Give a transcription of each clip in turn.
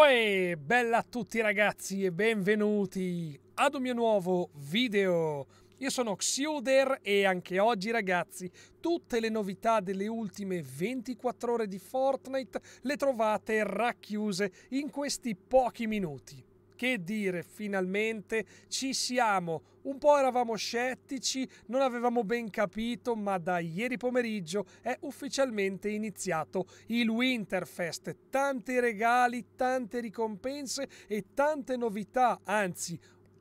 Uè, bella a tutti ragazzi e benvenuti ad un mio nuovo video. Io sono Xuder e anche oggi ragazzi tutte le novità delle ultime 24 ore di Fortnite le trovate racchiuse in questi pochi minuti. Che dire, finalmente ci siamo. Un po' eravamo scettici, non avevamo ben capito, ma da ieri pomeriggio è ufficialmente iniziato il Winterfest. Tanti regali, tante ricompense e tante novità, anzi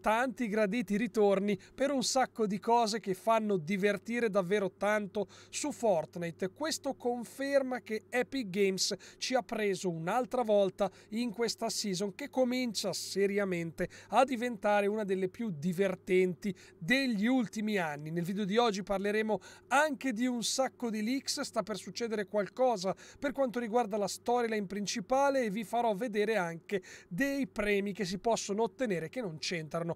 tanti graditi ritorni per un sacco di cose che fanno divertire davvero tanto su Fortnite. Questo conferma che Epic Games ci ha preso un'altra volta in questa season che comincia seriamente a diventare una delle più divertenti degli ultimi anni. Nel video di oggi parleremo anche di un sacco di leaks, sta per succedere qualcosa per quanto riguarda la storyline principale e vi farò vedere anche dei premi che si possono ottenere che non c'entrano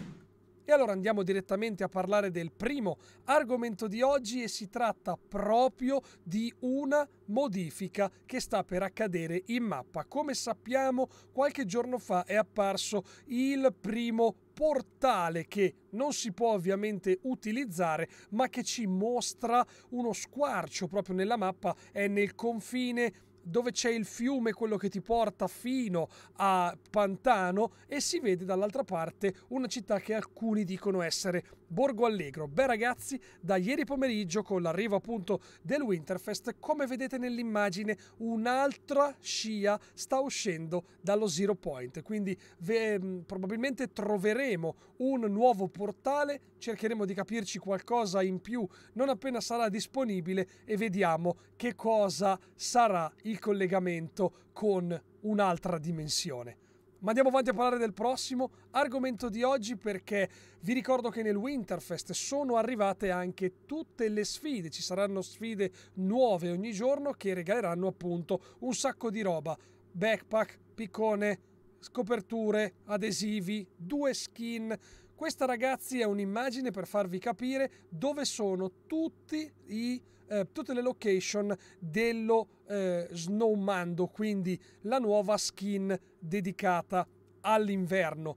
E allora andiamo direttamente a parlare del primo argomento di oggi e si tratta proprio di una modifica che sta per accadere in mappa. Come sappiamo qualche giorno fa è apparso il primo portale che non si può ovviamente utilizzare ma che ci mostra uno squarcio proprio nella mappa, è nel confine dove c'è il fiume, quello che ti porta fino a Pantano e si vede dall'altra parte una città che alcuni dicono essere Borgo Allegro. Beh ragazzi, da ieri pomeriggio con l'arrivo appunto del Winterfest, come vedete nell'immagine, un'altra scia sta uscendo dallo Zero Point, quindi ve, mm, probabilmente troveremo un nuovo portale, cercheremo di capirci qualcosa in più non appena sarà disponibile e vediamo che cosa sarà il collegamento con un'altra dimensione. Ma andiamo avanti a parlare del prossimo argomento di oggi perché vi ricordo che nel Winterfest sono arrivate anche tutte le sfide, ci saranno sfide nuove ogni giorno che regaleranno appunto un sacco di roba, backpack, piccone, scoperture, adesivi, due skin, questa ragazzi è un'immagine per farvi capire dove sono i, eh, tutte le location dello eh, Snowmando, quindi la nuova skin dedicata all'inverno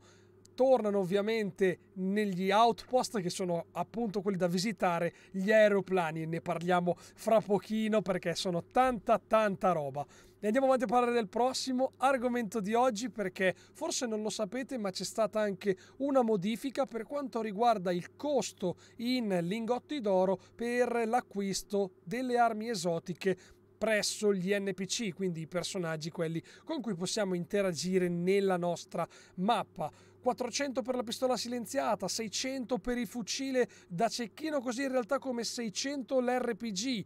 tornano ovviamente negli outpost che sono appunto quelli da visitare, gli aeroplani e ne parliamo fra pochino perché sono tanta tanta roba. E andiamo avanti a parlare del prossimo argomento di oggi perché forse non lo sapete ma c'è stata anche una modifica per quanto riguarda il costo in lingotti d'oro per l'acquisto delle armi esotiche presso gli NPC, quindi i personaggi quelli con cui possiamo interagire nella nostra mappa. 400 per la pistola silenziata, 600 per il fucile da cecchino, così in realtà come 600 l'RPG.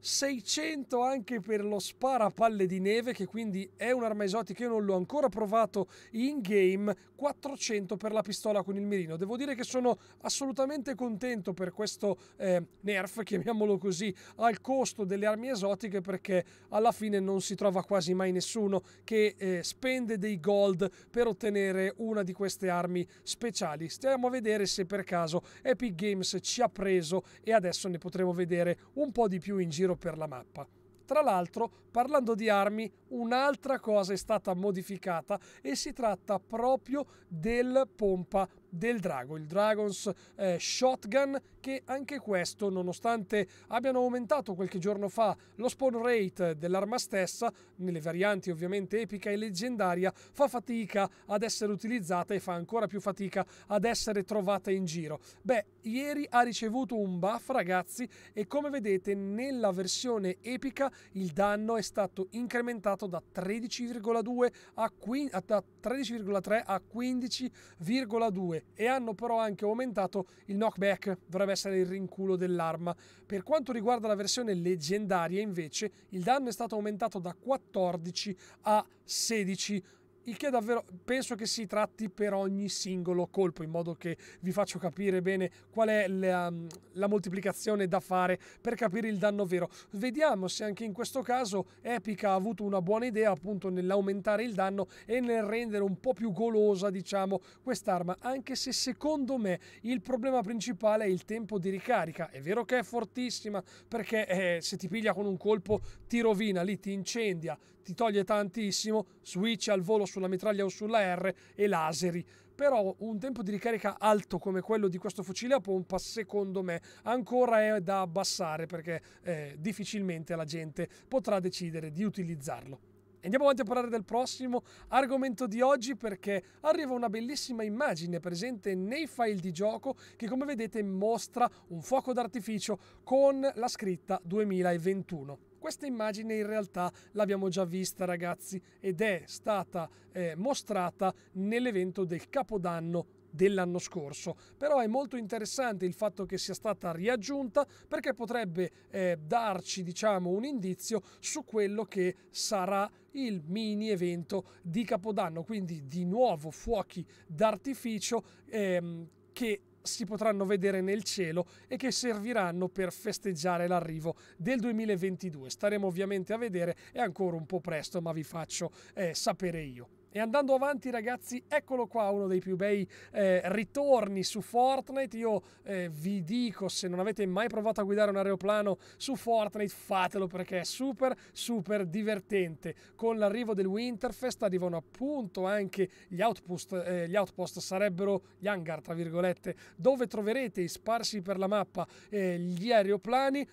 600 anche per lo sparapalle di neve che quindi è un'arma esotica io non l'ho ancora provato in game 400 per la pistola con il mirino devo dire che sono assolutamente contento per questo eh, nerf chiamiamolo così al costo delle armi esotiche perché alla fine non si trova quasi mai nessuno che eh, spende dei gold per ottenere una di queste armi speciali stiamo a vedere se per caso Epic Games ci ha preso e adesso ne potremo vedere un po' di più in giro per la mappa. Tra l'altro, parlando di armi, un'altra cosa è stata modificata e si tratta proprio del pompa del drago, il Dragons eh, Shotgun, che anche questo, nonostante abbiano aumentato qualche giorno fa lo spawn rate dell'arma stessa, nelle varianti ovviamente epica e leggendaria, fa fatica ad essere utilizzata e fa ancora più fatica ad essere trovata in giro. Beh, ieri ha ricevuto un buff, ragazzi, e come vedete nella versione epica il danno è stato incrementato da 13,2 a, a 13,3 a 15,2 2 e hanno però anche aumentato il knockback, dovrebbe essere il rinculo dell'arma. Per quanto riguarda la versione leggendaria invece il danno è stato aumentato da 14 a 16 il che davvero penso che si tratti per ogni singolo colpo, in modo che vi faccio capire bene qual è la, mm, la moltiplicazione da fare per capire il danno vero. Vediamo se anche in questo caso Epic ha avuto una buona idea appunto nell'aumentare il danno e nel rendere un po' più golosa, diciamo, quest'arma, anche se secondo me il problema principale è il tempo di ricarica. È vero che è fortissima perché eh, se ti piglia con un colpo ti rovina, lì ti incendia, ti toglie tantissimo, switch al volo sulla mitraglia o sulla R e laseri. Però un tempo di ricarica alto come quello di questo fucile a pompa, secondo me, ancora è da abbassare perché eh, difficilmente la gente potrà decidere di utilizzarlo. Andiamo avanti a parlare del prossimo argomento di oggi perché arriva una bellissima immagine presente nei file di gioco che come vedete mostra un fuoco d'artificio con la scritta 2021. Questa immagine in realtà l'abbiamo già vista ragazzi ed è stata eh, mostrata nell'evento del Capodanno dell'anno scorso. Però è molto interessante il fatto che sia stata riaggiunta perché potrebbe eh, darci, diciamo, un indizio su quello che sarà il mini evento di Capodanno, quindi di nuovo fuochi d'artificio ehm, che si potranno vedere nel cielo e che serviranno per festeggiare l'arrivo del 2022. Staremo ovviamente a vedere, è ancora un po' presto, ma vi faccio eh, sapere io. E andando avanti ragazzi, eccolo qua uno dei più bei eh, ritorni su Fortnite. Io eh, vi dico, se non avete mai provato a guidare un aeroplano su Fortnite, fatelo perché è super super divertente. Con l'arrivo del Winterfest arrivano appunto anche gli outpost, eh, gli outpost sarebbero gli hangar tra virgolette, dove troverete sparsi per la mappa eh, gli aeroplani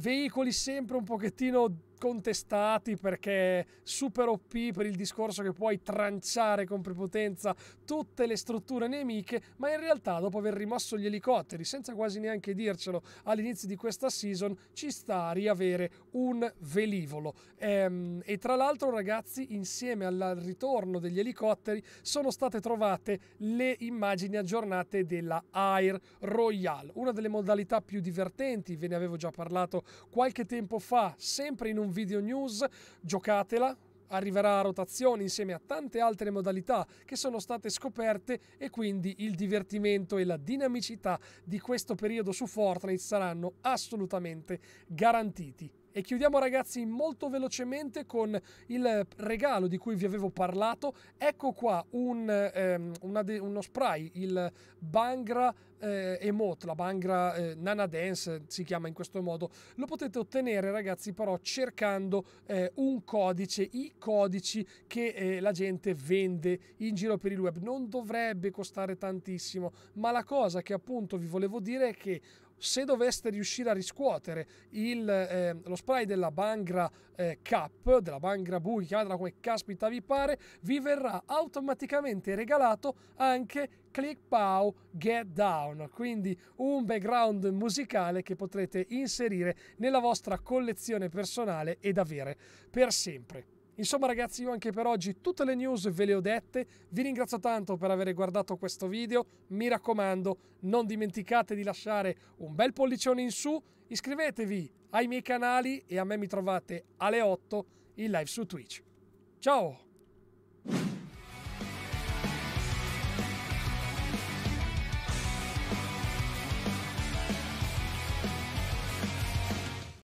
veicoli sempre un pochettino contestati perché super OP per il discorso che puoi tranciare con prepotenza tutte le strutture nemiche, ma in realtà dopo aver rimosso gli elicotteri, senza quasi neanche dircelo all'inizio di questa season, ci sta a riavere un velivolo. Ehm, e tra l'altro ragazzi, insieme al ritorno degli elicotteri sono state trovate le immagini aggiornate della Air Royale, una delle modalità più divertenti, ve ne avevo già parlato qualche tempo fa, sempre in un con Video News, giocatela, arriverà a rotazione insieme a tante altre modalità che sono state scoperte e quindi il divertimento e la dinamicità di questo periodo su Fortnite saranno assolutamente garantiti. E chiudiamo ragazzi molto velocemente con il regalo di cui vi avevo parlato. Ecco qua un, ehm, de- uno spray, il Bangra eh, Emote, la Bangra eh, Nana Dance si chiama in questo modo. Lo potete ottenere ragazzi però cercando eh, un codice, i codici che eh, la gente vende in giro per il web. Non dovrebbe costare tantissimo, ma la cosa che appunto vi volevo dire è che se doveste riuscire a riscuotere il, eh, lo spray della Bangra eh, Cup, della Bangra Bui, chiamatela come caspita vi pare, vi verrà automaticamente regalato anche Click Pow Get Down, quindi un background musicale che potrete inserire nella vostra collezione personale ed avere per sempre. Insomma ragazzi io anche per oggi tutte le news ve le ho dette, vi ringrazio tanto per aver guardato questo video, mi raccomando non dimenticate di lasciare un bel pollicione in su, iscrivetevi ai miei canali e a me mi trovate alle 8 in live su Twitch. Ciao!